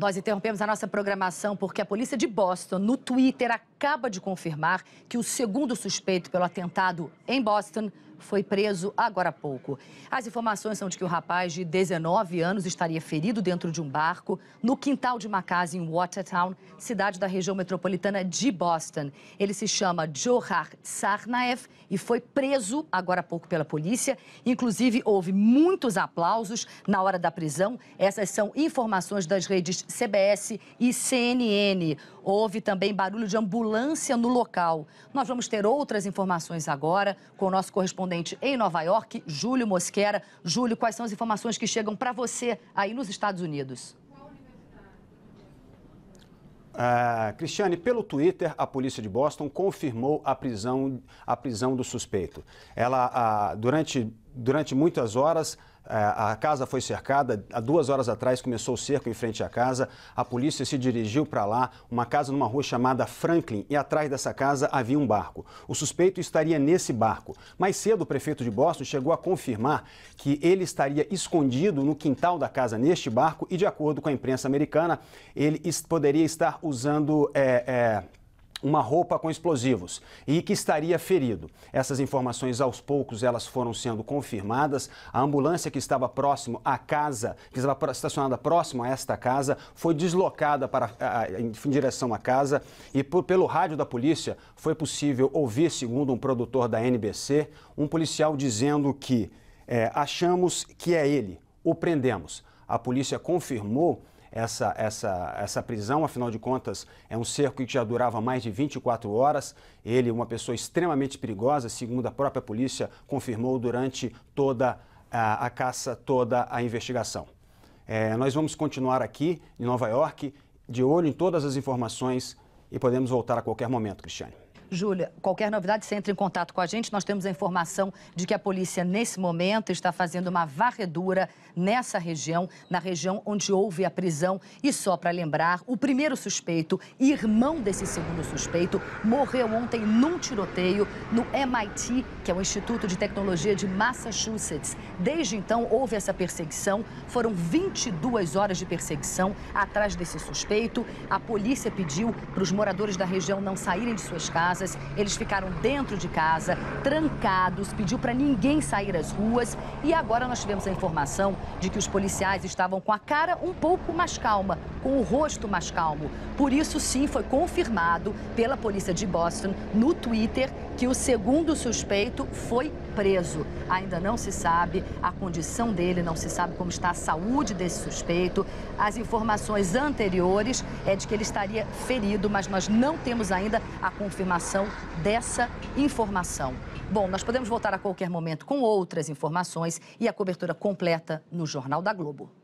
Nós interrompemos a nossa programação porque a polícia de Boston, no Twitter, acaba de confirmar que o segundo suspeito pelo atentado em Boston foi preso agora há pouco. As informações são de que o rapaz de 19 anos estaria ferido dentro de um barco no quintal de uma casa em Watertown, cidade da região metropolitana de Boston. Ele se chama Johar Sarnaev e foi preso agora há pouco pela polícia. Inclusive, houve muitos aplausos na hora da prisão. Essas são informações das redes CBS e CNN. Houve também barulho de ambulância vigilância no local. Nós vamos ter outras informações agora com o nosso correspondente em Nova York, Júlio Mosquera. Júlio, quais são as informações que chegam para você aí nos Estados Unidos? Ah, Cristiane, pelo Twitter, a polícia de Boston confirmou a prisão, a prisão do suspeito. Ela, ah, durante durante muitas horas. Eh, a casa foi cercada. Há duas horas atrás começou o cerco em frente à casa. A polícia se dirigiu para lá, uma casa numa rua chamada Franklin, e atrás dessa casa havia um barco. O suspeito estaria nesse barco. Mais cedo, o prefeito de Boston chegou a confirmar que ele estaria escondido no quintal da casa neste barco, e de acordo com a imprensa americana, ele poderia estar usando. É, é uma roupa com explosivos e que estaria ferido. Essas informações aos poucos elas foram sendo confirmadas. A ambulância que estava próximo à casa, que estava estacionada próximo a esta casa, foi deslocada para em direção à casa e por, pelo rádio da polícia foi possível ouvir, segundo um produtor da NBC, um policial dizendo que é, achamos que é ele, o prendemos. A polícia confirmou essa, essa, essa prisão, afinal de contas, é um cerco que já durava mais de 24 horas. Ele, uma pessoa extremamente perigosa, segundo a própria polícia confirmou durante toda a, a caça, toda a investigação. É, nós vamos continuar aqui em Nova York, de olho em todas as informações e podemos voltar a qualquer momento, Cristiane. Júlia, qualquer novidade, você entra em contato com a gente. Nós temos a informação de que a polícia, nesse momento, está fazendo uma varredura nessa região, na região onde houve a prisão. E só para lembrar, o primeiro suspeito, irmão desse segundo suspeito, morreu ontem num tiroteio no MIT, que é o Instituto de Tecnologia de Massachusetts. Desde então, houve essa perseguição. Foram 22 horas de perseguição atrás desse suspeito. A polícia pediu para os moradores da região não saírem de suas casas casas, eles ficaram dentro de casa, trancados, pediu para ninguém sair às ruas e agora nós tivemos a informação de que os policiais estavam com a cara um pouco mais calma, com o rosto mais calmo. Por isso, sim, foi confirmado pela polícia de Boston no Twitter que o segundo suspeito foi preso. Ainda não se sabe a condição dele, não se sabe como está a saúde desse suspeito. As informações anteriores é de que ele estaria ferido, mas nós não temos ainda a confirmação divulgação dessa informação. Bom, nós podemos voltar a qualquer momento com outras informações e a cobertura completa no Jornal da Globo.